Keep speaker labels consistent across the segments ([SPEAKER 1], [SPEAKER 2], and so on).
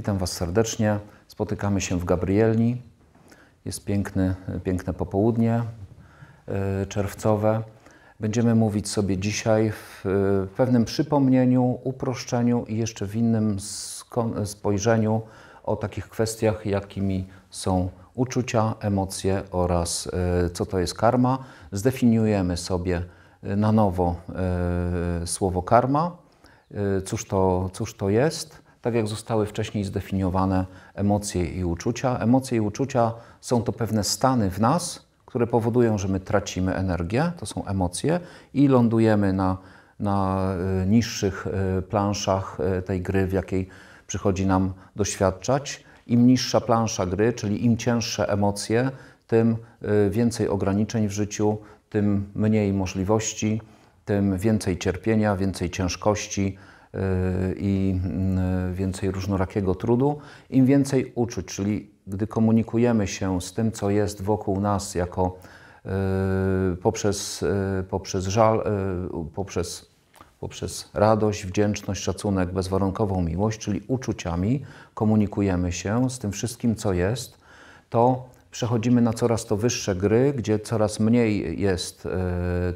[SPEAKER 1] Witam Was serdecznie. Spotykamy się w Gabrielni. Jest piękny, piękne popołudnie e, czerwcowe. Będziemy mówić sobie dzisiaj w pewnym przypomnieniu, uproszczeniu i jeszcze w innym spojrzeniu o takich kwestiach, jakimi są uczucia, emocje oraz e, co to jest karma. Zdefiniujemy sobie e, na nowo słowo karma. Cóż to, cóż to jest? tak jak zostały wcześniej zdefiniowane emocje i uczucia. Emocje i uczucia są to pewne stany w nas, które powodują, że my tracimy energię, to są emocje, i lądujemy na, na e, niższych e, planszach e, tej gry, w jakiej przychodzi nam doświadczać. Im niższa plansza gry, czyli im cięższe emocje, tym więcej ograniczeń w życiu, tym mniej możliwości, tym więcej cierpienia, więcej ciężkości, Y, i y, więcej różnorakiego trudu, im więcej uczuć, czyli gdy komunikujemy się z tym, co jest wokół nas, jako y, poprzez, poprzez żal, poprzez, poprzez radość, wdzięczność, szacunek, bezwarunkową miłość, czyli uczuciami komunikujemy się z tym wszystkim, co jest, to przechodzimy na coraz to wyższe gry, gdzie coraz mniej jest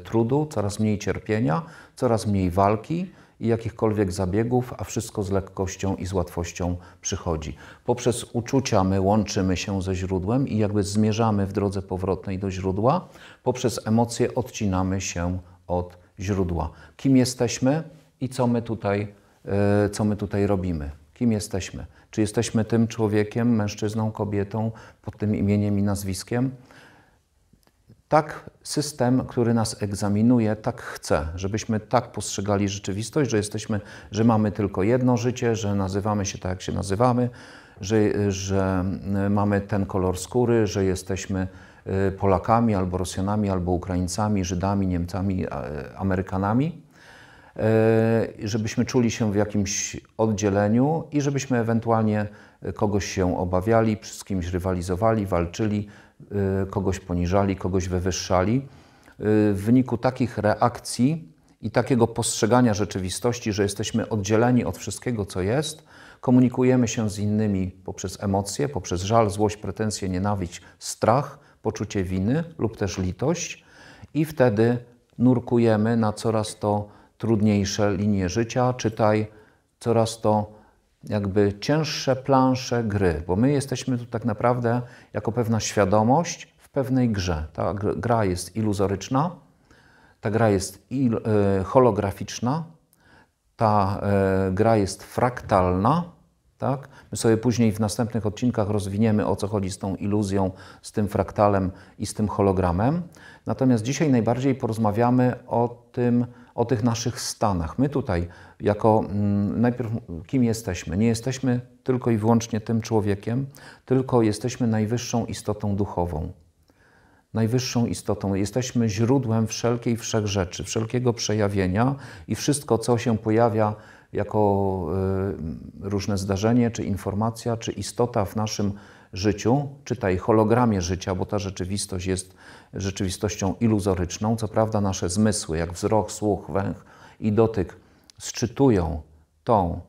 [SPEAKER 1] trudu, coraz mniej cierpienia, coraz mniej walki, i jakichkolwiek zabiegów, a wszystko z lekkością i z łatwością przychodzi. Poprzez uczucia my łączymy się ze źródłem i jakby zmierzamy w drodze powrotnej do źródła, poprzez emocje odcinamy się od źródła. Kim jesteśmy i co my tutaj, yy, co my tutaj robimy? Kim jesteśmy? Czy jesteśmy tym człowiekiem, mężczyzną, kobietą pod tym imieniem i nazwiskiem? Tak system, który nas egzaminuje, tak chce, żebyśmy tak postrzegali rzeczywistość, że jesteśmy, że mamy tylko jedno życie, że nazywamy się tak, jak się nazywamy, że, że e, mamy ten kolor skóry, że jesteśmy e, Polakami, albo Rosjanami, albo Ukraińcami, Żydami, Niemcami, e, Amerykanami, żebyśmy czuli się w jakimś oddzieleniu i żebyśmy ewentualnie kogoś się obawiali, z kimś rywalizowali, walczyli, Y, kogoś poniżali, kogoś wywyższali. Y, w wyniku takich reakcji i takiego postrzegania rzeczywistości, że jesteśmy oddzieleni od wszystkiego, co jest, komunikujemy się z innymi poprzez emocje, poprzez żal, złość, pretensje, nienawiść, strach, poczucie winy lub też litość, i wtedy nurkujemy na coraz to trudniejsze linie życia, czytaj coraz to jakby cięższe plansze gry, bo my jesteśmy tu tak naprawdę jako pewna świadomość w pewnej grze. Ta gra jest iluzoryczna, ta gra jest il, e, holograficzna, ta e, gra jest fraktalna. Tak? My sobie później w następnych odcinkach rozwiniemy o co chodzi z tą iluzją, z tym fraktalem i z tym hologramem. Natomiast dzisiaj najbardziej porozmawiamy o tym, o tych naszych stanach. My tutaj, jako mm, najpierw kim jesteśmy? Nie jesteśmy tylko i wyłącznie tym człowiekiem, tylko jesteśmy najwyższą istotą duchową. Najwyższą istotą. Jesteśmy źródłem wszelkiej wszechrzeczy, wszelkiego przejawienia i wszystko, co się pojawia jako y, różne zdarzenie, czy informacja, czy istota w naszym życiu, czytaj hologramie życia, bo ta rzeczywistość jest rzeczywistością iluzoryczną. Co prawda nasze zmysły, jak wzrok, słuch, węch i dotyk, sczytują tą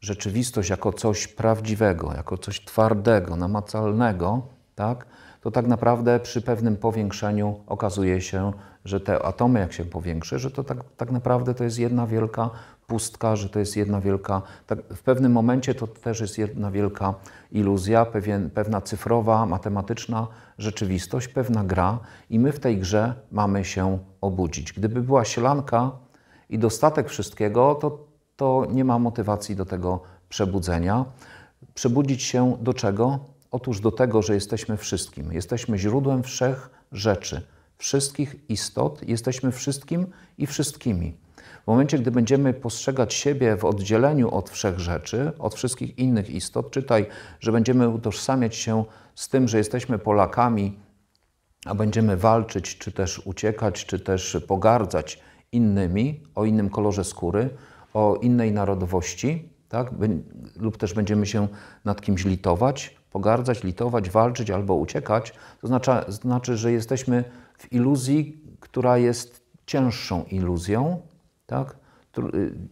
[SPEAKER 1] rzeczywistość jako coś prawdziwego, jako coś twardego, namacalnego, tak? to tak naprawdę przy pewnym powiększeniu okazuje się, że te atomy, jak się powiększy, że to tak, tak naprawdę to jest jedna wielka pustka, że to jest jedna wielka, tak w pewnym momencie to też jest jedna wielka iluzja, pewien, pewna cyfrowa, matematyczna rzeczywistość, pewna gra i my w tej grze mamy się obudzić. Gdyby była sielanka i dostatek wszystkiego, to, to nie ma motywacji do tego przebudzenia. Przebudzić się do czego? Otóż do tego, że jesteśmy wszystkim. Jesteśmy źródłem wszech rzeczy, wszystkich istot, jesteśmy wszystkim i wszystkimi momencie, gdy będziemy postrzegać siebie w oddzieleniu od wszech rzeczy, od wszystkich innych istot, czytaj, że będziemy utożsamiać się z tym, że jesteśmy Polakami, a będziemy walczyć, czy też uciekać, czy też pogardzać innymi, o innym kolorze skóry, o innej narodowości, tak? lub też będziemy się nad kimś litować, pogardzać, litować, walczyć albo uciekać, to znaczy, znaczy że jesteśmy w iluzji, która jest cięższą iluzją, tak? Y,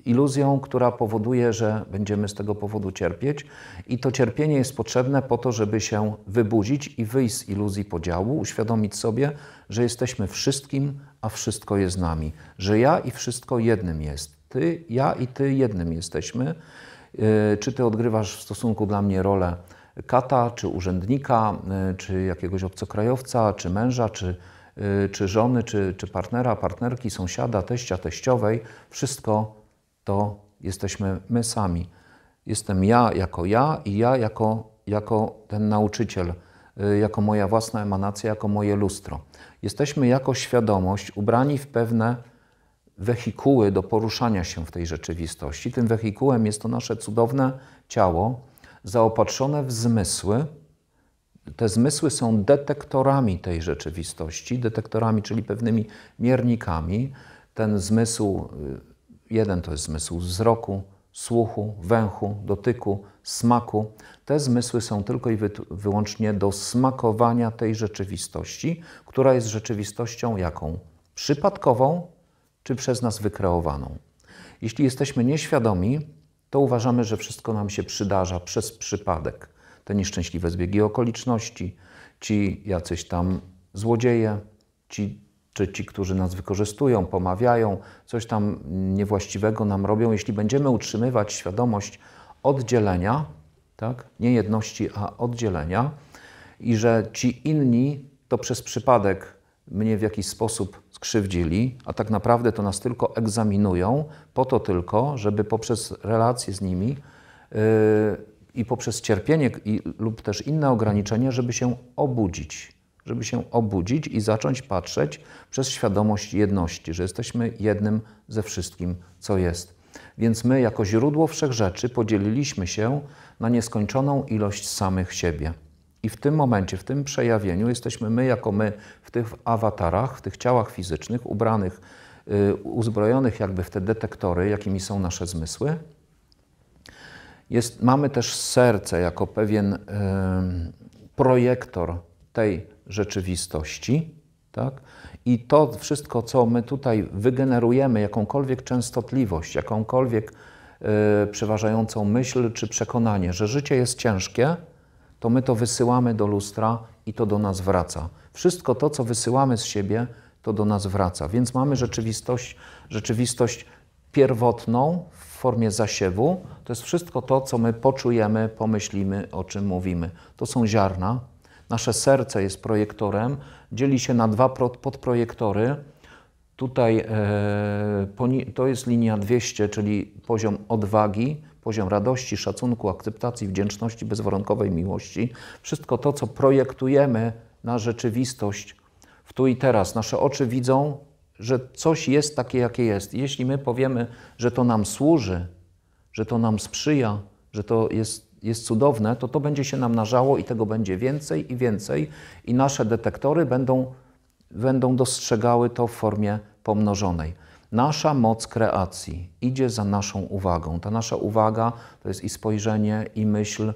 [SPEAKER 1] iluzją, która powoduje, że będziemy z tego powodu cierpieć, i to cierpienie jest potrzebne po to, żeby się wybudzić i wyjść z iluzji podziału, uświadomić sobie, że jesteśmy wszystkim, a wszystko jest nami, że ja i wszystko jednym jest. Ty, ja i ty jednym jesteśmy. Y, czy ty odgrywasz w stosunku dla mnie rolę kata, czy urzędnika, y, czy jakiegoś obcokrajowca, czy męża, czy Y, czy żony, czy, czy partnera, partnerki, sąsiada, teścia, teściowej. Wszystko to jesteśmy my sami. Jestem ja jako ja i ja jako, jako ten nauczyciel, y, jako moja własna emanacja, jako moje lustro. Jesteśmy jako świadomość ubrani w pewne wehikuły do poruszania się w tej rzeczywistości. Tym wehikułem jest to nasze cudowne ciało, zaopatrzone w zmysły, te zmysły są detektorami tej rzeczywistości, detektorami, czyli pewnymi miernikami. Ten zmysł, y, jeden to jest zmysł wzroku, słuchu, węchu, dotyku, smaku. Te zmysły są tylko i wy wyłącznie do smakowania tej rzeczywistości, która jest rzeczywistością jaką? Przypadkową czy przez nas wykreowaną. Jeśli jesteśmy nieświadomi, to uważamy, że wszystko nam się przydarza przez przypadek te nieszczęśliwe zbiegi okoliczności, ci jacyś tam złodzieje, ci czy ci, którzy nas wykorzystują, pomawiają, coś tam niewłaściwego nam robią, jeśli będziemy utrzymywać świadomość oddzielenia, tak? nie jedności, a oddzielenia, i że ci inni to przez przypadek mnie w jakiś sposób skrzywdzili, a tak naprawdę to nas tylko egzaminują, po to tylko, żeby poprzez relacje z nimi yy, i poprzez cierpienie i, lub też inne ograniczenie, żeby się obudzić, żeby się obudzić i zacząć patrzeć przez świadomość jedności, że jesteśmy jednym ze wszystkim, co jest. Więc my, jako źródło wszechrzeczy, podzieliliśmy się na nieskończoną ilość samych siebie. I w tym momencie, w tym przejawieniu jesteśmy my, jako my, w tych awatarach, w tych ciałach fizycznych, ubranych, y, uzbrojonych jakby w te detektory, jakimi są nasze zmysły, jest, mamy też serce jako pewien y, projektor tej rzeczywistości, tak? I to wszystko, co my tutaj wygenerujemy, jakąkolwiek częstotliwość, jakąkolwiek y, przeważającą myśl czy przekonanie, że życie jest ciężkie, to my to wysyłamy do lustra i to do nas wraca. Wszystko to, co wysyłamy z siebie, to do nas wraca. Więc mamy rzeczywistość, rzeczywistość pierwotną w formie zasiewu, to jest wszystko to, co my poczujemy, pomyślimy, o czym mówimy. To są ziarna. Nasze serce jest projektorem, dzieli się na dwa podprojektory. Tutaj e, to jest linia 200, czyli poziom odwagi, poziom radości, szacunku, akceptacji, wdzięczności, bezwarunkowej miłości. Wszystko to, co projektujemy na rzeczywistość w tu i teraz. Nasze oczy widzą że coś jest takie, jakie jest. Jeśli my powiemy, że to nam służy, że to nam sprzyja, że to jest, jest cudowne, to to będzie się nam narzało i tego będzie więcej i więcej, i nasze detektory będą, będą dostrzegały to w formie pomnożonej. Nasza moc kreacji idzie za naszą uwagą. Ta nasza uwaga to jest i spojrzenie, i myśl,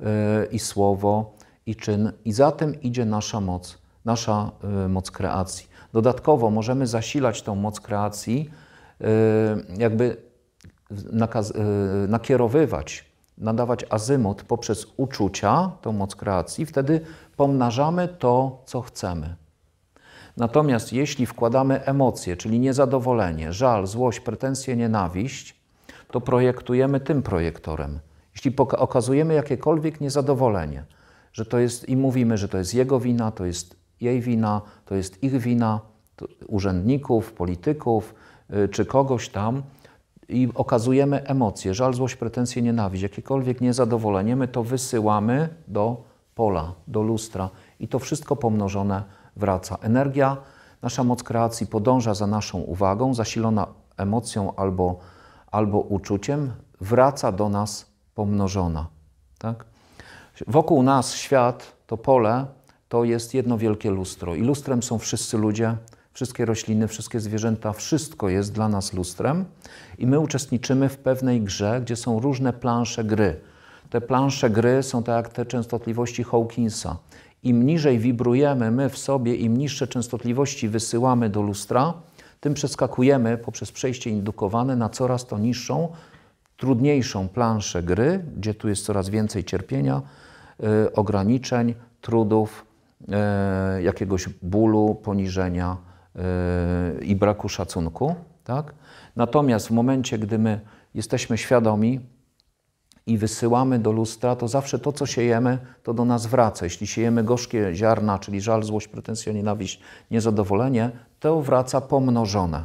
[SPEAKER 1] yy, i słowo, i czyn, i za tym idzie nasza moc, nasza yy, moc kreacji. Dodatkowo możemy zasilać tą moc kreacji, y, jakby y, nakierowywać, nadawać azymut poprzez uczucia, tą moc kreacji, wtedy pomnażamy to, co chcemy. Natomiast jeśli wkładamy emocje, czyli niezadowolenie, żal, złość, pretensje, nienawiść, to projektujemy tym projektorem. Jeśli okazujemy jakiekolwiek niezadowolenie, że to jest i mówimy, że to jest jego wina, to jest jej wina, to jest ich wina, urzędników, polityków y, czy kogoś tam i okazujemy emocje, żal, złość, pretensje, nienawiść, jakiekolwiek niezadowolenie, my to wysyłamy do pola, do lustra i to wszystko pomnożone wraca. Energia, nasza moc kreacji podąża za naszą uwagą, zasilona emocją albo, albo uczuciem, wraca do nas pomnożona. Tak? Wokół nas świat, to pole, to jest jedno wielkie lustro. I lustrem są wszyscy ludzie, wszystkie rośliny, wszystkie zwierzęta, wszystko jest dla nas lustrem. I my uczestniczymy w pewnej grze, gdzie są różne plansze gry. Te plansze gry są tak jak te częstotliwości Hawkinsa. Im niżej wibrujemy my w sobie, im niższe częstotliwości wysyłamy do lustra, tym przeskakujemy poprzez przejście indukowane na coraz to niższą, trudniejszą planszę gry, gdzie tu jest coraz więcej cierpienia, yy, ograniczeń, trudów, E, jakiegoś bólu, poniżenia e, i braku szacunku. Tak? Natomiast w momencie, gdy my jesteśmy świadomi i wysyłamy do lustra, to zawsze to, co siejemy, to do nas wraca. Jeśli siejemy gorzkie ziarna, czyli żal, złość, pretensja, nienawiść, niezadowolenie, to wraca pomnożone.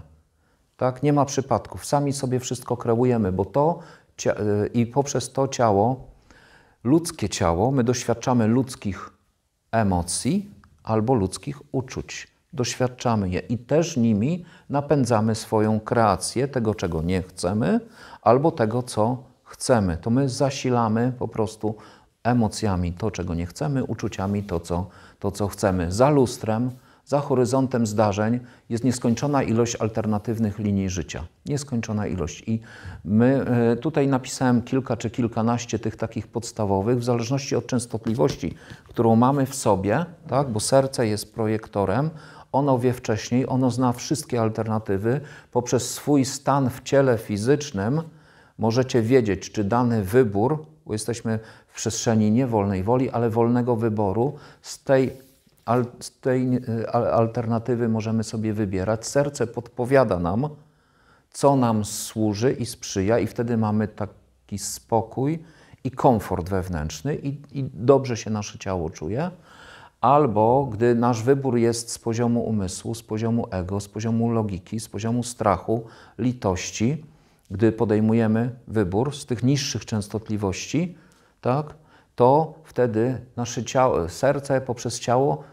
[SPEAKER 1] Tak? Nie ma przypadków. Sami sobie wszystko kreujemy, bo to e, i poprzez to ciało, ludzkie ciało, my doświadczamy ludzkich emocji albo ludzkich uczuć. Doświadczamy je i też nimi napędzamy swoją kreację tego, czego nie chcemy, albo tego, co chcemy. To my zasilamy po prostu emocjami to, czego nie chcemy, uczuciami to, co, to, co chcemy. Za lustrem za horyzontem zdarzeń jest nieskończona ilość alternatywnych linii życia. Nieskończona ilość. I my e, tutaj napisałem kilka czy kilkanaście tych takich podstawowych, w zależności od częstotliwości, którą mamy w sobie, tak? bo serce jest projektorem, ono wie wcześniej, ono zna wszystkie alternatywy. Poprzez swój stan w ciele fizycznym możecie wiedzieć, czy dany wybór, bo jesteśmy w przestrzeni nie wolnej woli, ale wolnego wyboru, z tej Al z tej e, alternatywy możemy sobie wybierać. Serce podpowiada nam, co nam służy i sprzyja, i wtedy mamy taki spokój i komfort wewnętrzny, i, i dobrze się nasze ciało czuje. Albo gdy nasz wybór jest z poziomu umysłu, z poziomu ego, z poziomu logiki, z poziomu strachu, litości, gdy podejmujemy wybór z tych niższych częstotliwości, tak, to wtedy nasze ciało, serce poprzez ciało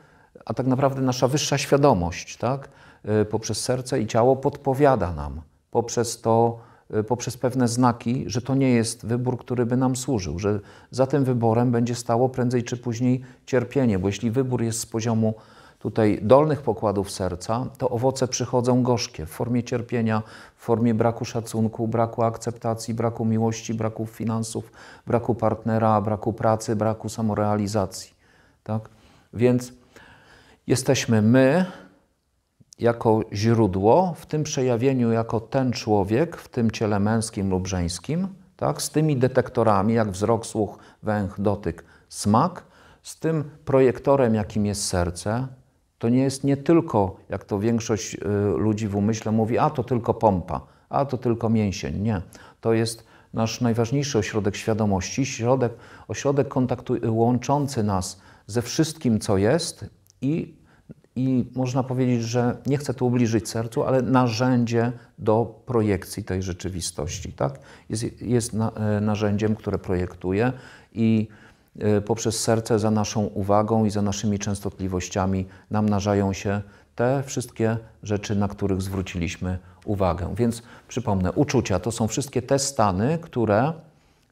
[SPEAKER 1] a tak naprawdę nasza wyższa świadomość, tak, y, poprzez serce i ciało podpowiada nam poprzez to, y, poprzez pewne znaki, że to nie jest wybór, który by nam służył, że za tym wyborem będzie stało prędzej czy później cierpienie, bo jeśli wybór jest z poziomu tutaj dolnych pokładów serca, to owoce przychodzą gorzkie w formie cierpienia, w formie braku szacunku, braku akceptacji, braku miłości, braku finansów, braku partnera, braku pracy, braku samorealizacji. Tak? Więc jesteśmy my jako źródło, w tym przejawieniu jako ten człowiek, w tym ciele męskim lub żeńskim, tak? z tymi detektorami, jak wzrok, słuch, węch, dotyk, smak, z tym projektorem, jakim jest serce. To nie jest nie tylko, jak to większość y, ludzi w umyśle mówi, a to tylko pompa, a to tylko mięsień. Nie. To jest nasz najważniejszy ośrodek świadomości, środek, ośrodek kontaktu, y, łączący nas ze wszystkim, co jest, i, i można powiedzieć, że nie chcę tu ubliżyć sercu, ale narzędzie do projekcji tej rzeczywistości. Tak? Jest, jest na, e, narzędziem, które projektuje i e, poprzez serce za naszą uwagą i za naszymi częstotliwościami namnażają się te wszystkie rzeczy, na których zwróciliśmy uwagę. Więc przypomnę, uczucia to są wszystkie te stany, które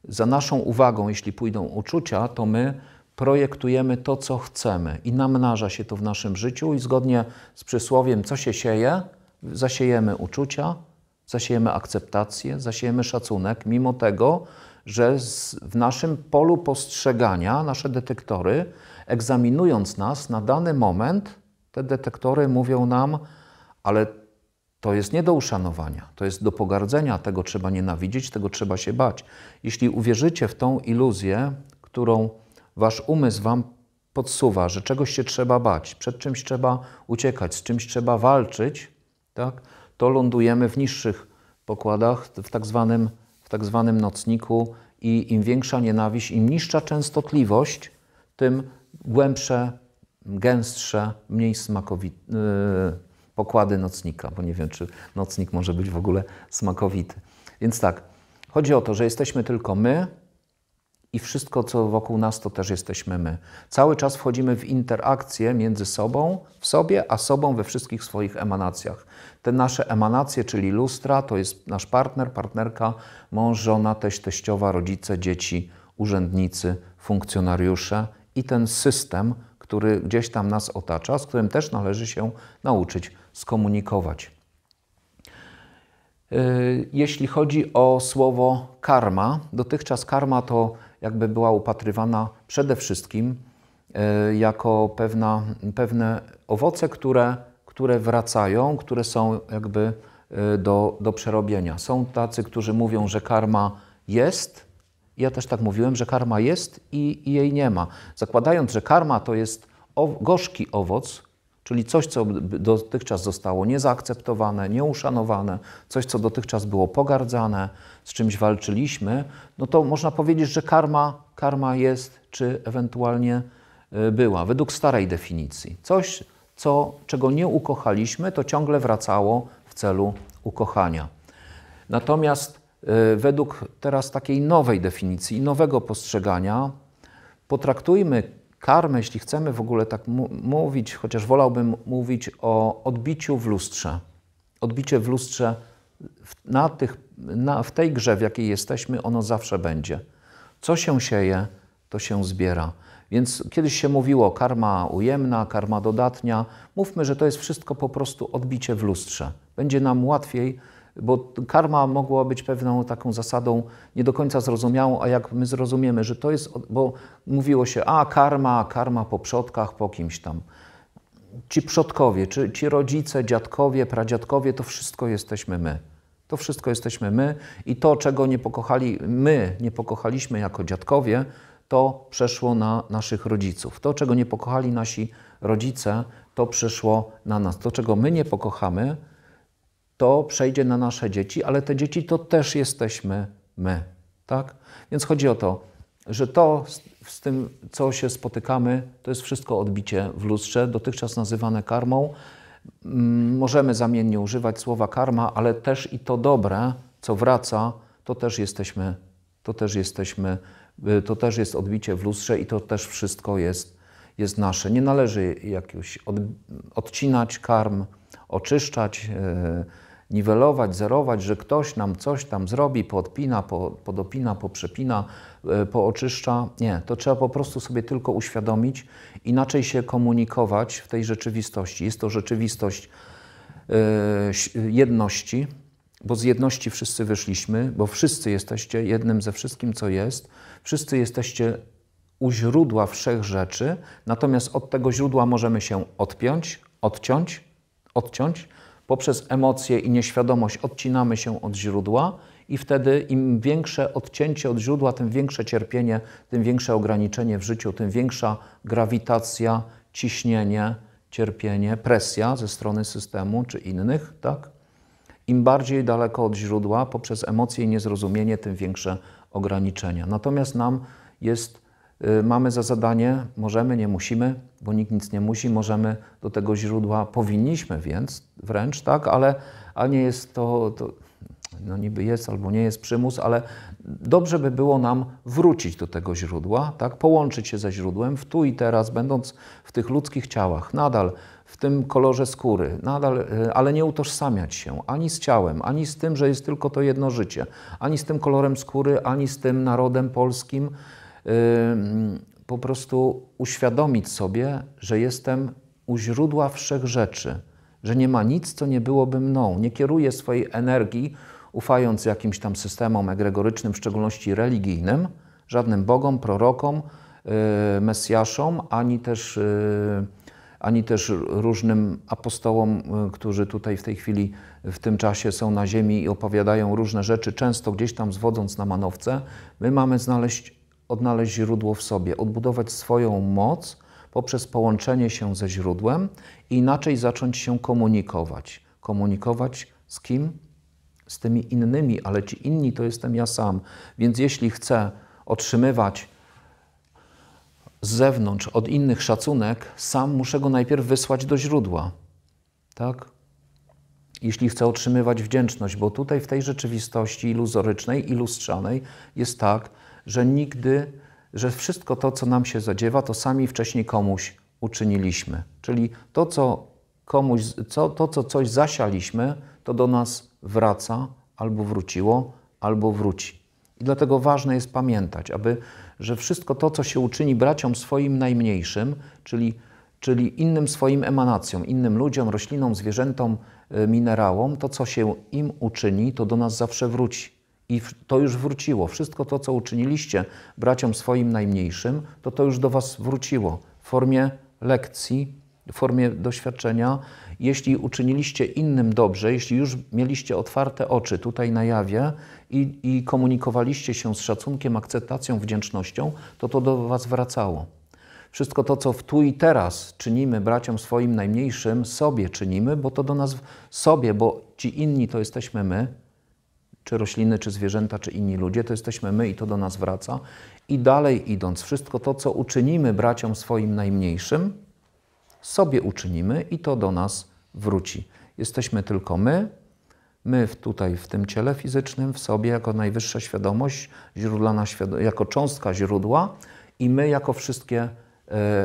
[SPEAKER 1] za naszą uwagą, jeśli pójdą uczucia, to my projektujemy to, co chcemy i namnaża się to w naszym życiu i zgodnie z przysłowiem, co się sieje, zasiejemy uczucia, zasiejemy akceptację, zasiejemy szacunek, mimo tego, że w naszym polu postrzegania nasze detektory, egzaminując nas na dany moment, te detektory mówią nam, ale to jest nie do uszanowania, to jest do pogardzenia, tego trzeba nienawidzić, tego trzeba się bać. Jeśli uwierzycie w tą iluzję, którą wasz umysł wam podsuwa, że czegoś się trzeba bać, przed czymś trzeba uciekać, z czymś trzeba walczyć, tak, to lądujemy w niższych pokładach, w tak zwanym, w tak zwanym nocniku i im większa nienawiść, im niższa częstotliwość, tym głębsze, gęstsze, mniej smakowite yy, pokłady nocnika, bo nie wiem, czy nocnik może być w ogóle smakowity. Więc tak, chodzi o to, że jesteśmy tylko my, i wszystko, co wokół nas, to też jesteśmy my. Cały czas wchodzimy w interakcję między sobą, w sobie, a sobą we wszystkich swoich emanacjach. Te nasze emanacje, czyli lustra, to jest nasz partner, partnerka, mąż, żona, teść, teściowa, rodzice, dzieci, urzędnicy, funkcjonariusze i ten system, który gdzieś tam nas otacza, z którym też należy się nauczyć skomunikować. Yy, jeśli chodzi o słowo karma, dotychczas karma to jakby była upatrywana przede wszystkim e, jako pewna, pewne owoce, które, które wracają, które są jakby e, do, do przerobienia. Są tacy, którzy mówią, że karma jest. Ja też tak mówiłem, że karma jest i, i jej nie ma. Zakładając, że karma to jest gorzki owoc, Czyli coś, co dotychczas zostało niezaakceptowane, nieuszanowane, coś, co dotychczas było pogardzane, z czymś walczyliśmy, no to można powiedzieć, że karma, karma jest, czy ewentualnie y, była, według starej definicji. Coś, co, czego nie ukochaliśmy, to ciągle wracało w celu ukochania. Natomiast y, według teraz takiej nowej definicji, nowego postrzegania, potraktujmy karmy, jeśli chcemy w ogóle tak mówić, chociaż wolałbym mówić o odbiciu w lustrze. Odbicie w lustrze na tych, na, w tej grze, w jakiej jesteśmy, ono zawsze będzie. Co się sieje, to się zbiera. Więc kiedyś się mówiło karma ujemna, karma dodatnia. Mówmy, że to jest wszystko po prostu odbicie w lustrze. Będzie nam łatwiej bo karma mogła być pewną taką zasadą nie do końca zrozumiałą, a jak my zrozumiemy, że to jest, bo mówiło się, a karma, karma po przodkach, po kimś tam. Ci przodkowie, czy ci rodzice, dziadkowie, pradziadkowie, to wszystko jesteśmy my. To wszystko jesteśmy my i to, czego nie pokochali my, nie pokochaliśmy jako dziadkowie, to przeszło na naszych rodziców. To, czego nie pokochali nasi rodzice, to przeszło na nas. To, czego my nie pokochamy, to przejdzie na nasze dzieci, ale te dzieci to też jesteśmy my. Tak? Więc chodzi o to, że to z tym, co się spotykamy, to jest wszystko odbicie w lustrze, dotychczas nazywane karmą. Mm, możemy zamiennie używać słowa karma, ale też i to dobre, co wraca, to też jesteśmy, to też jesteśmy, y, to też jest odbicie w lustrze i to też wszystko jest, jest nasze. Nie należy jakoś od, odcinać karm, oczyszczać. Yy, niwelować, zerować, że ktoś nam coś tam zrobi, podpina, podopina, poprzepina, e, pooczyszcza. Nie, to trzeba po prostu sobie tylko uświadomić, inaczej się komunikować w tej rzeczywistości. Jest to rzeczywistość e, jedności, bo z jedności wszyscy wyszliśmy, bo wszyscy jesteście jednym ze wszystkim, co jest. Wszyscy jesteście u źródła wszech rzeczy, natomiast od tego źródła możemy się odpiąć, odciąć, odciąć, Poprzez emocje i nieświadomość odcinamy się od źródła i wtedy im większe odcięcie od źródła, tym większe cierpienie, tym większe ograniczenie w życiu, tym większa grawitacja, ciśnienie, cierpienie, presja ze strony systemu czy innych, tak? Im bardziej daleko od źródła, poprzez emocje i niezrozumienie, tym większe ograniczenia. Natomiast nam jest Y, mamy za zadanie, możemy, nie musimy, bo nikt nic nie musi, możemy do tego źródła, powinniśmy więc wręcz, tak, ale, ale nie jest to, to, no niby jest albo nie jest przymus, ale dobrze by było nam wrócić do tego źródła, tak, połączyć się ze źródłem w tu i teraz, będąc w tych ludzkich ciałach, nadal w tym kolorze skóry, nadal, y, ale nie utożsamiać się ani z ciałem, ani z tym, że jest tylko to jedno życie, ani z tym kolorem skóry, ani z tym narodem polskim, po prostu uświadomić sobie, że jestem u źródła wszech rzeczy, że nie ma nic, co nie byłoby mną. Nie kieruję swojej energii, ufając jakimś tam systemom egregorycznym, w szczególności religijnym, żadnym bogom, prorokom, y, mesjaszom, ani też, y, ani też różnym apostołom, y, którzy tutaj w tej chwili, w tym czasie są na ziemi i opowiadają różne rzeczy, często gdzieś tam zwodząc na manowce. My mamy znaleźć odnaleźć źródło w sobie, odbudować swoją moc poprzez połączenie się ze źródłem i inaczej zacząć się komunikować. Komunikować z kim? Z tymi innymi, ale ci inni to jestem ja sam. Więc jeśli chcę otrzymywać z zewnątrz od innych szacunek, sam muszę go najpierw wysłać do źródła. Tak? Jeśli chcę otrzymywać wdzięczność, bo tutaj w tej rzeczywistości iluzorycznej ilustrzanej jest tak, że nigdy, że wszystko to, co nam się zadziewa, to sami wcześniej komuś uczyniliśmy. Czyli to, co, komuś, co, to, co coś zasialiśmy, to do nas wraca albo wróciło, albo wróci. I dlatego ważne jest pamiętać, aby, że wszystko to, co się uczyni braciom swoim najmniejszym, czyli, czyli innym swoim emanacjom, innym ludziom, roślinom, zwierzętom, y, minerałom, to co się im uczyni, to do nas zawsze wróci. I to już wróciło. Wszystko to, co uczyniliście braciom swoim najmniejszym, to to już do was wróciło w formie lekcji, w formie doświadczenia. Jeśli uczyniliście innym dobrze, jeśli już mieliście otwarte oczy tutaj na jawie i, i komunikowaliście się z szacunkiem, akceptacją, wdzięcznością, to to do was wracało. Wszystko to, co w tu i teraz czynimy braciom swoim najmniejszym, sobie czynimy, bo to do nas sobie, bo ci inni to jesteśmy my, czy rośliny, czy zwierzęta, czy inni ludzie, to jesteśmy my i to do nas wraca. I dalej idąc, wszystko to, co uczynimy braciom swoim najmniejszym, sobie uczynimy i to do nas wróci. Jesteśmy tylko my, my w, tutaj w tym ciele fizycznym, w sobie jako najwyższa świadomość, źródlana świad- jako cząstka źródła i my jako wszystkie y,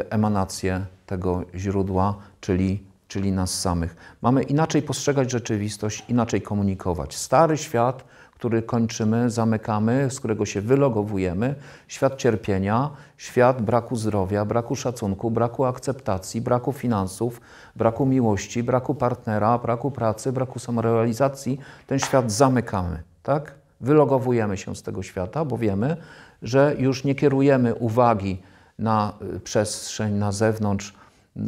[SPEAKER 1] emanacje tego źródła, czyli czyli nas samych. Mamy inaczej postrzegać rzeczywistość, inaczej komunikować. Stary świat, który kończymy, zamykamy, z którego się wylogowujemy, świat cierpienia, świat braku zdrowia, braku szacunku, braku akceptacji, braku finansów, braku miłości, braku partnera, braku pracy, braku samorealizacji, ten świat zamykamy, tak? Wylogowujemy się z tego świata, bo wiemy, że już nie kierujemy uwagi na y, przestrzeń, na zewnątrz,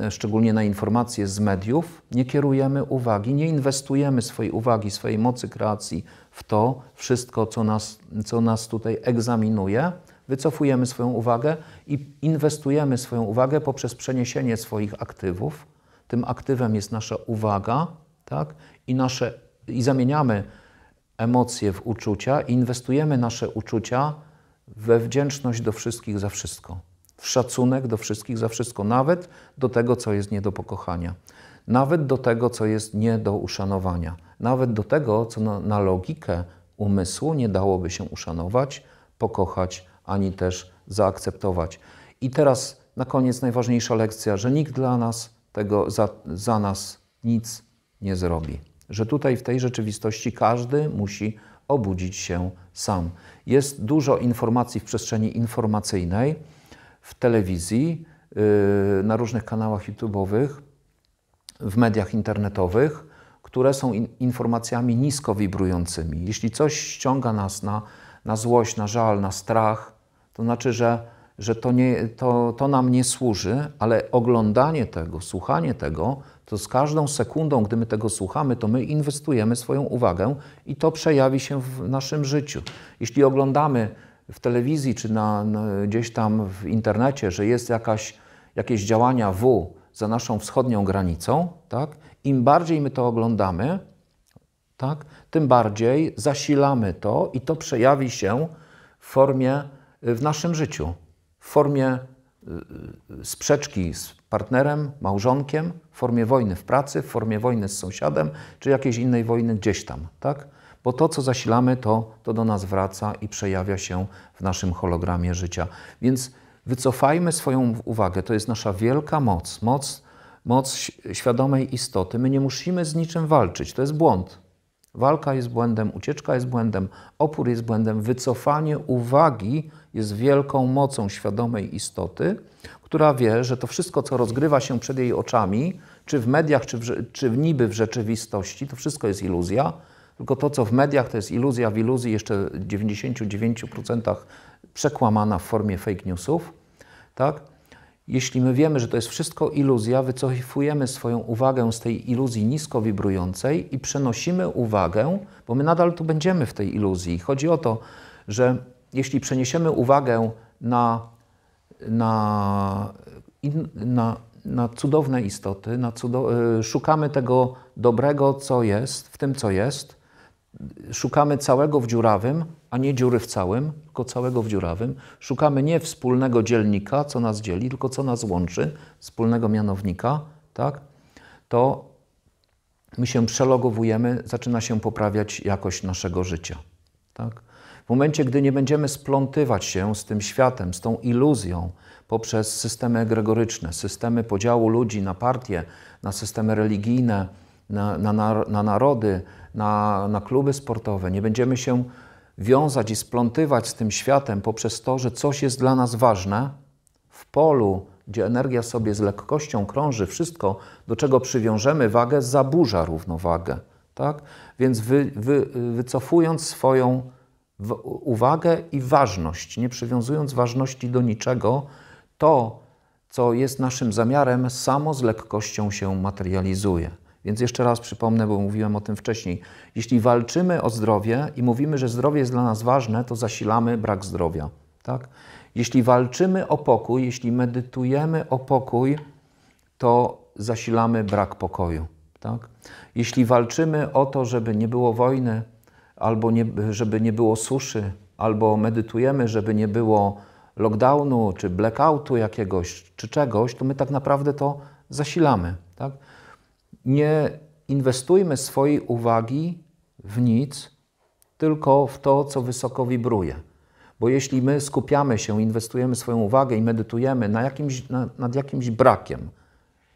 [SPEAKER 1] szczególnie na informacje z mediów, nie kierujemy uwagi, nie inwestujemy swojej uwagi, swojej mocy kreacji w to wszystko, co nas, co nas tutaj egzaminuje. Wycofujemy swoją uwagę i inwestujemy swoją uwagę poprzez przeniesienie swoich aktywów. Tym aktywem jest nasza uwaga, tak? I, nasze, i zamieniamy emocje w uczucia, i inwestujemy nasze uczucia we wdzięczność do wszystkich za wszystko w szacunek do wszystkich za wszystko, nawet do tego, co jest nie do pokochania, nawet do tego, co jest nie do uszanowania, nawet do tego, co na, na logikę umysłu nie dałoby się uszanować, pokochać ani też zaakceptować. I teraz na koniec najważniejsza lekcja, że nikt dla nas tego za, za nas nic nie zrobi. Że tutaj w tej rzeczywistości każdy musi obudzić się sam. Jest dużo informacji w przestrzeni informacyjnej w telewizji, y, na różnych kanałach YouTube'owych, w mediach internetowych, które są informacjami nisko wibrującymi. Jeśli coś ściąga nas na, na złość, na żal, na strach, to znaczy, że, że to, nie, to, to nam nie służy, ale oglądanie tego, słuchanie tego, to z każdą sekundą, gdy my tego słuchamy, to my inwestujemy swoją uwagę i to przejawi się w naszym życiu. Jeśli oglądamy w telewizji czy na, na, gdzieś tam w internecie, że jest jakaś, jakieś działania W za naszą wschodnią granicą, tak? im bardziej my to oglądamy, tak? tym bardziej zasilamy to i to przejawi się w formie y, w naszym życiu, w formie y, y, sprzeczki z partnerem, małżonkiem, w formie wojny w pracy, w formie wojny z sąsiadem, czy jakiejś innej wojny gdzieś tam, tak? bo to, co zasilamy, to, to do nas wraca i przejawia się w naszym hologramie życia. Więc wycofajmy swoją uwagę. To jest nasza wielka moc, moc, moc świadomej istoty. My nie musimy z niczym walczyć. To jest błąd. Walka jest błędem, ucieczka jest błędem, opór jest błędem. Wycofanie uwagi jest wielką mocą świadomej istoty, która wie, że to wszystko, co rozgrywa się przed jej oczami, czy w mediach, czy w, czy w niby w rzeczywistości, to wszystko jest iluzja, tylko to, co w mediach, to jest iluzja w iluzji, jeszcze w 99% przekłamana w formie fake newsów. Tak? Jeśli my wiemy, że to jest wszystko iluzja, wycofujemy swoją uwagę z tej iluzji nisko wibrującej i przenosimy uwagę, bo my nadal tu będziemy w tej iluzji. Chodzi o to, że jeśli przeniesiemy uwagę na, na, na, na cudowne istoty, na cudo y, szukamy tego dobrego, co jest, w tym, co jest, Szukamy całego w dziurawym, a nie dziury w całym, tylko całego w dziurawym. Szukamy nie wspólnego dzielnika, co nas dzieli, tylko co nas łączy, wspólnego mianownika, tak? To my się przelogowujemy, zaczyna się poprawiać jakość naszego życia, tak? W momencie, gdy nie będziemy splątywać się z tym światem, z tą iluzją poprzez systemy egregoryczne, systemy podziału ludzi na partie, na systemy religijne, na, na, na narody, na, na kluby sportowe. Nie będziemy się wiązać i splątywać z tym światem poprzez to, że coś jest dla nas ważne w polu, gdzie energia sobie z lekkością krąży, wszystko, do czego przywiążemy wagę, zaburza równowagę. Tak? Więc wy, wy, wycofując swoją uwagę i ważność, nie przywiązując ważności do niczego, to, co jest naszym zamiarem, samo z lekkością się materializuje. Więc jeszcze raz przypomnę, bo mówiłem o tym wcześniej. Jeśli walczymy o zdrowie i mówimy, że zdrowie jest dla nas ważne, to zasilamy brak zdrowia. Tak? Jeśli walczymy o pokój, jeśli medytujemy o pokój, to zasilamy brak pokoju. Tak? Jeśli walczymy o to, żeby nie było wojny, albo nie, żeby nie było suszy, albo medytujemy, żeby nie było lockdownu, czy blackoutu jakiegoś, czy czegoś, to my tak naprawdę to zasilamy. Tak? Nie inwestujmy swojej uwagi w nic, tylko w to, co wysoko wibruje. Bo jeśli my skupiamy się, inwestujemy swoją uwagę i medytujemy na jakimś, na, nad jakimś brakiem,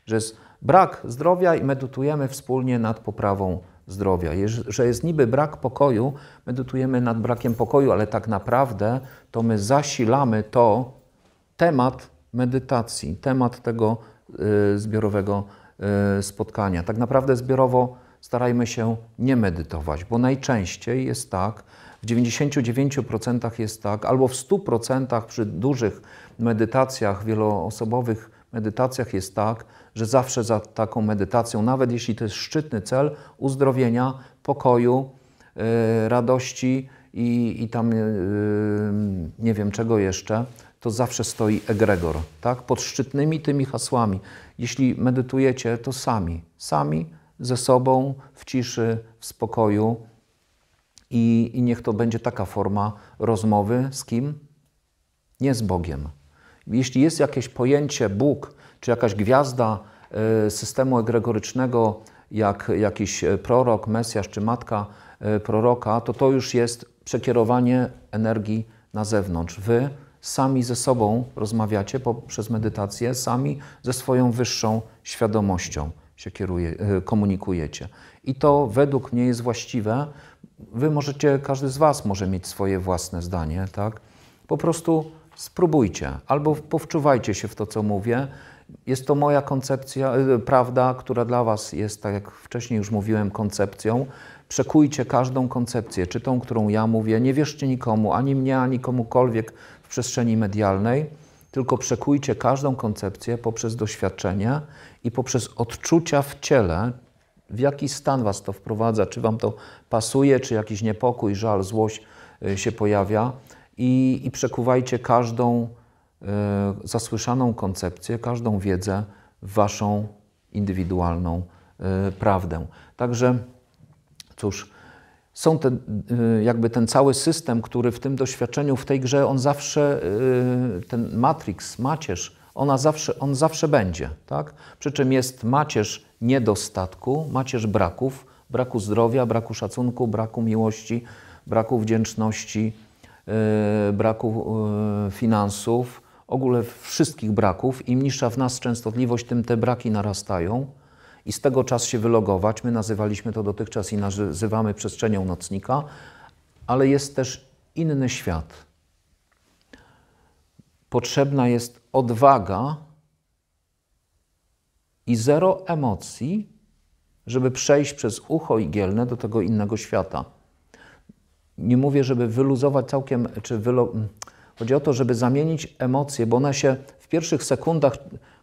[SPEAKER 1] że jest brak zdrowia i medytujemy wspólnie nad poprawą zdrowia, Jeż, że jest niby brak pokoju, medytujemy nad brakiem pokoju, ale tak naprawdę to my zasilamy to temat medytacji, temat tego yy, zbiorowego E, spotkania. Tak naprawdę zbiorowo starajmy się nie medytować, bo najczęściej jest tak, w 99% jest tak, albo w 100% przy dużych medytacjach, wieloosobowych medytacjach jest tak, że zawsze za taką medytacją, nawet jeśli to jest szczytny cel uzdrowienia, pokoju, yy, radości i, i tam yy, nie wiem czego jeszcze, to zawsze stoi egregor, tak? Pod szczytnymi tymi hasłami jeśli medytujecie, to sami, sami ze sobą, w ciszy, w spokoju. I, I niech to będzie taka forma rozmowy z kim? Nie z Bogiem. Jeśli jest jakieś pojęcie Bóg, czy jakaś gwiazda e, systemu egregorycznego, jak jakiś e, prorok, Mesjasz czy matka e, proroka, to to już jest przekierowanie energii na zewnątrz. Wy sami ze sobą rozmawiacie poprzez medytację, sami ze swoją wyższą świadomością się kieruje, e, komunikujecie. I to według mnie jest właściwe. Wy możecie, każdy z Was może mieć swoje własne zdanie, tak? Po prostu spróbujcie albo powczuwajcie się w to, co mówię. Jest to moja koncepcja, e, prawda, która dla Was jest, tak jak wcześniej już mówiłem, koncepcją. Przekujcie każdą koncepcję, czy tą, którą ja mówię. Nie wierzcie nikomu, ani mnie, ani komukolwiek przestrzeni medialnej, tylko przekujcie każdą koncepcję poprzez doświadczenia i poprzez odczucia w ciele, w jaki stan was to wprowadza, czy wam to pasuje, czy jakiś niepokój, żal, złość y, się pojawia i, i przekuwajcie każdą y, zasłyszaną koncepcję, każdą wiedzę w waszą indywidualną y, prawdę. Także cóż, są te, y, jakby ten cały system, który w tym doświadczeniu, w tej grze, on zawsze, y, ten matrix, macierz, ona zawsze, on zawsze będzie, tak? Przy czym jest macierz niedostatku, macierz braków, braku zdrowia, braku szacunku, braku miłości, braku wdzięczności, y, braku finansów, ogóle wszystkich braków. Im niższa w nas częstotliwość, tym te braki narastają i z tego czas się wylogować. My nazywaliśmy to dotychczas i nazywamy przestrzenią nocnika, ale jest też inny świat. Potrzebna jest odwaga i zero emocji, żeby przejść przez ucho igielne do tego innego świata. Nie mówię, żeby wyluzować całkiem, czy wylo... Mm, chodzi o to, żeby zamienić emocje, bo one się w pierwszych sekundach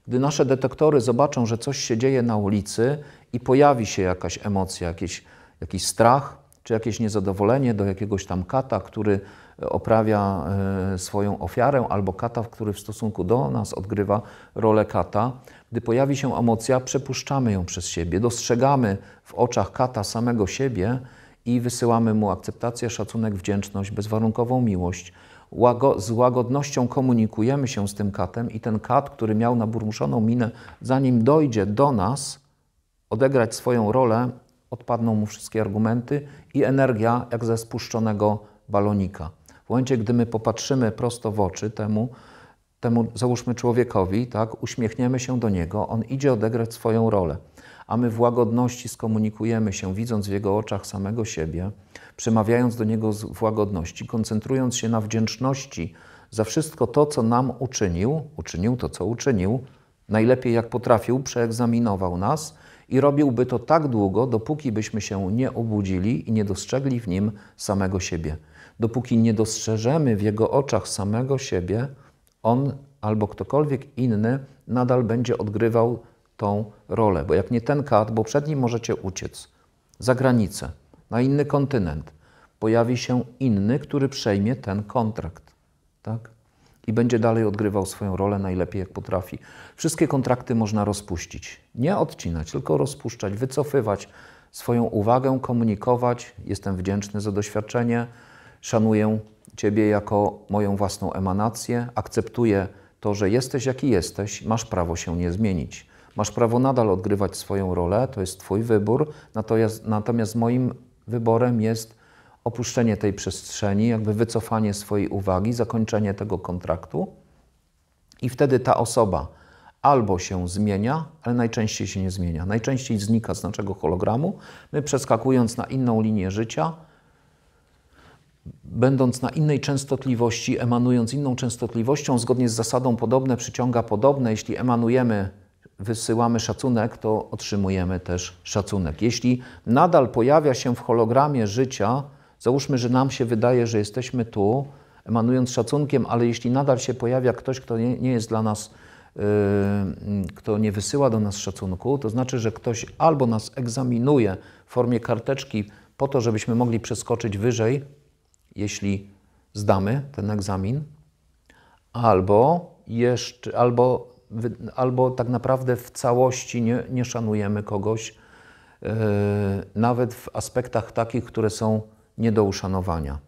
[SPEAKER 1] gdy nasze detektory zobaczą, że coś się dzieje na ulicy i pojawi się jakaś emocja, jakiś, jakiś strach czy jakieś niezadowolenie do jakiegoś tam kata, który e, oprawia e, swoją ofiarę, albo kata, który w stosunku do nas odgrywa rolę kata, gdy pojawi się emocja, przepuszczamy ją przez siebie, dostrzegamy w oczach kata samego siebie i wysyłamy mu akceptację, szacunek, wdzięczność, bezwarunkową miłość, z łagodnością komunikujemy się z tym katem i ten kat, który miał naburmuszoną minę, zanim dojdzie do nas, odegrać swoją rolę, odpadną mu wszystkie argumenty i energia jak ze spuszczonego balonika. W momencie, gdy my popatrzymy prosto w oczy temu, temu załóżmy człowiekowi, tak, uśmiechniemy się do niego, on idzie odegrać swoją rolę a my w łagodności skomunikujemy się, widząc w jego oczach samego siebie, przemawiając do niego w łagodności, koncentrując się na wdzięczności za wszystko to, co nam uczynił, uczynił to, co uczynił, najlepiej jak potrafił, przeegzaminował nas i robiłby to tak długo, dopóki byśmy się nie obudzili i nie dostrzegli w nim samego siebie. Dopóki nie dostrzeżemy w jego oczach samego siebie, on albo ktokolwiek inny nadal będzie odgrywał tą rolę. Bo jak nie ten kadr, bo przed nim możecie uciec za granicę, na inny kontynent, pojawi się inny, który przejmie ten kontrakt. Tak? I będzie dalej odgrywał swoją rolę najlepiej, jak potrafi. Wszystkie kontrakty można rozpuścić. Nie odcinać, tylko rozpuszczać, wycofywać swoją uwagę, komunikować. Jestem wdzięczny za doświadczenie, szanuję Ciebie jako moją własną emanację, akceptuję to, że jesteś jaki jesteś, masz prawo się nie zmienić. Masz prawo nadal odgrywać swoją rolę, to jest Twój wybór, natomiast, natomiast moim wyborem jest opuszczenie tej przestrzeni, jakby wycofanie swojej uwagi, zakończenie tego kontraktu. I wtedy ta osoba albo się zmienia, ale najczęściej się nie zmienia. Najczęściej znika z naszego hologramu. My przeskakując na inną linię życia, będąc na innej częstotliwości, emanując inną częstotliwością, zgodnie z zasadą podobne przyciąga podobne, jeśli emanujemy wysyłamy szacunek, to otrzymujemy też szacunek. Jeśli nadal pojawia się w hologramie życia, załóżmy, że nam się wydaje, że jesteśmy tu, emanując szacunkiem, ale jeśli nadal się pojawia ktoś, kto nie, nie jest dla nas, yy, kto nie wysyła do nas szacunku, to znaczy, że ktoś albo nas egzaminuje w formie karteczki po to, żebyśmy mogli przeskoczyć wyżej, jeśli zdamy ten egzamin, albo jeszcze, albo albo tak naprawdę w całości nie, nie szanujemy kogoś, e, nawet w aspektach takich, które są nie do uszanowania.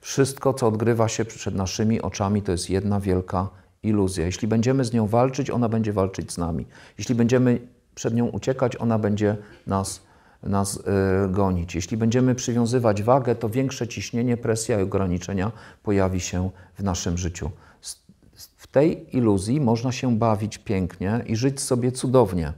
[SPEAKER 1] Wszystko, co odgrywa się przed naszymi oczami, to jest jedna wielka iluzja. Jeśli będziemy z nią walczyć, ona będzie walczyć z nami. Jeśli będziemy przed nią uciekać, ona będzie nas, nas e, gonić. Jeśli będziemy przywiązywać wagę, to większe ciśnienie, presja i ograniczenia pojawi się w naszym życiu tej iluzji można się bawić pięknie i żyć sobie cudownie,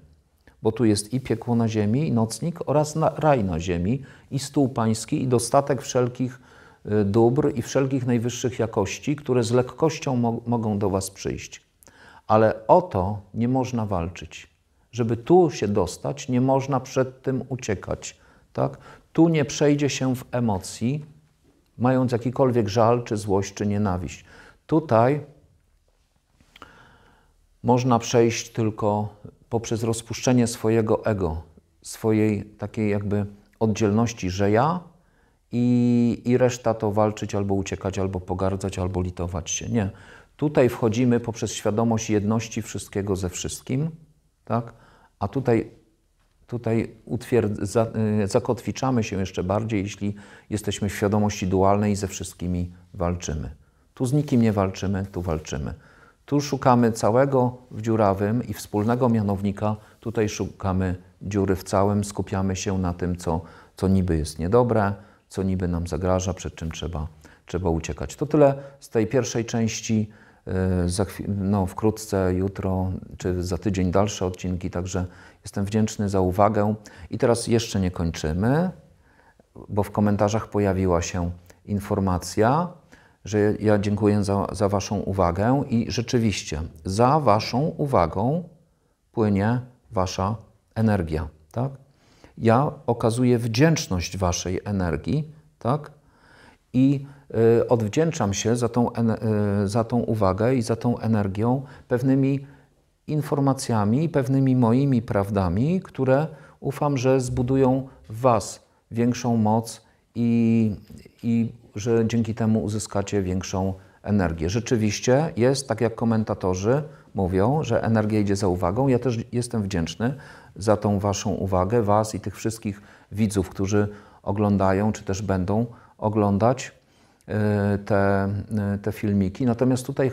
[SPEAKER 1] bo tu jest i piekło na ziemi, i nocnik oraz na, raj na ziemi, i stół pański, i dostatek wszelkich y, dóbr i wszelkich najwyższych jakości, które z lekkością mo mogą do Was przyjść. Ale o to nie można walczyć. Żeby tu się dostać, nie można przed tym uciekać. Tak? Tu nie przejdzie się w emocji, mając jakikolwiek żal, czy złość, czy nienawiść. Tutaj można przejść tylko poprzez rozpuszczenie swojego ego, swojej takiej jakby oddzielności, że ja i, i reszta to walczyć albo uciekać, albo pogardzać, albo litować się. Nie. Tutaj wchodzimy poprzez świadomość jedności wszystkiego ze wszystkim, tak? a tutaj, tutaj za, y, zakotwiczamy się jeszcze bardziej, jeśli jesteśmy w świadomości dualnej i ze wszystkimi walczymy. Tu z nikim nie walczymy, tu walczymy. Tu szukamy całego w dziurawym i wspólnego mianownika, tutaj szukamy dziury w całym, skupiamy się na tym, co, co niby jest niedobre, co niby nam zagraża, przed czym trzeba, trzeba uciekać. To tyle z tej pierwszej części. E, no, wkrótce, jutro czy za tydzień dalsze odcinki, także jestem wdzięczny za uwagę. I teraz jeszcze nie kończymy, bo w komentarzach pojawiła się informacja, że ja dziękuję za, za Waszą uwagę i rzeczywiście za Waszą uwagą płynie Wasza energia. Tak? Ja okazuję wdzięczność Waszej energii tak? i y, odwdzięczam się za tą, y, za tą uwagę i za tą energią pewnymi informacjami, pewnymi moimi prawdami, które ufam, że zbudują w Was większą moc i, i że dzięki temu uzyskacie większą energię. Rzeczywiście jest, tak jak komentatorzy mówią, że energia idzie za uwagą. Ja też jestem wdzięczny za tą Waszą uwagę, Was i tych wszystkich widzów, którzy oglądają, czy też będą oglądać e, te, e, te filmiki. Natomiast tutaj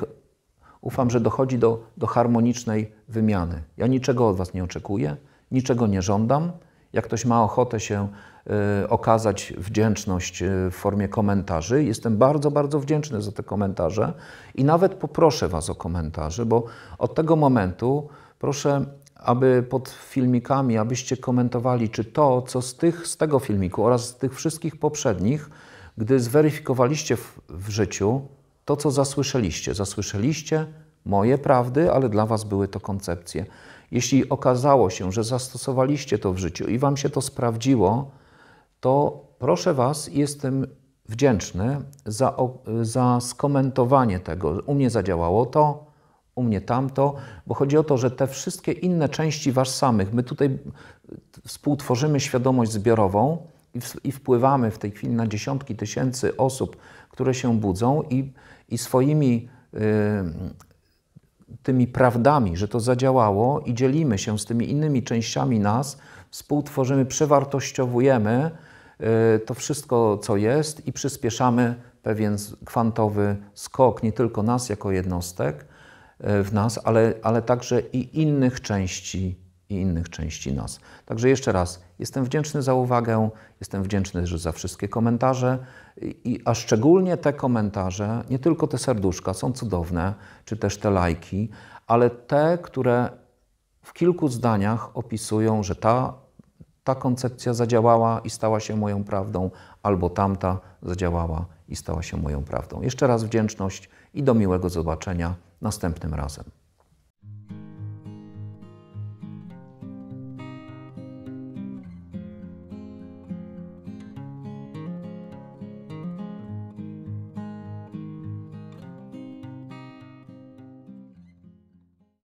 [SPEAKER 1] ufam, że dochodzi do, do harmonicznej wymiany. Ja niczego od Was nie oczekuję, niczego nie żądam. Jak ktoś ma ochotę się E, okazać wdzięczność e, w formie komentarzy. Jestem bardzo, bardzo wdzięczny za te komentarze i nawet poproszę Was o komentarze, bo od tego momentu proszę, aby pod filmikami, abyście komentowali, czy to, co z, tych, z tego filmiku oraz z tych wszystkich poprzednich, gdy zweryfikowaliście w, w życiu, to, co zasłyszeliście. Zasłyszeliście moje prawdy, ale dla Was były to koncepcje. Jeśli okazało się, że zastosowaliście to w życiu i Wam się to sprawdziło, to proszę Was, jestem wdzięczny za, za skomentowanie tego. U mnie zadziałało to, u mnie tamto, bo chodzi o to, że te wszystkie inne części Was samych, my tutaj współtworzymy świadomość zbiorową i, wpływamy w tej chwili na dziesiątki tysięcy osób, które się budzą i, i swoimi y, tymi prawdami, że to zadziałało i dzielimy się z tymi innymi częściami nas, współtworzymy, przewartościowujemy Y, to wszystko, co jest i przyspieszamy pewien kwantowy skok nie tylko nas jako jednostek y, w nas, ale, ale także i innych części i innych części nas. Także jeszcze raz, jestem wdzięczny za uwagę, jestem wdzięczny za wszystkie komentarze, i, a szczególnie te komentarze, nie tylko te serduszka, są cudowne, czy też te lajki, ale te, które w kilku zdaniach opisują, że ta ta koncepcja zadziałała i stała się moją prawdą, albo tamta zadziałała i stała się moją prawdą. Jeszcze raz wdzięczność i do miłego zobaczenia następnym razem.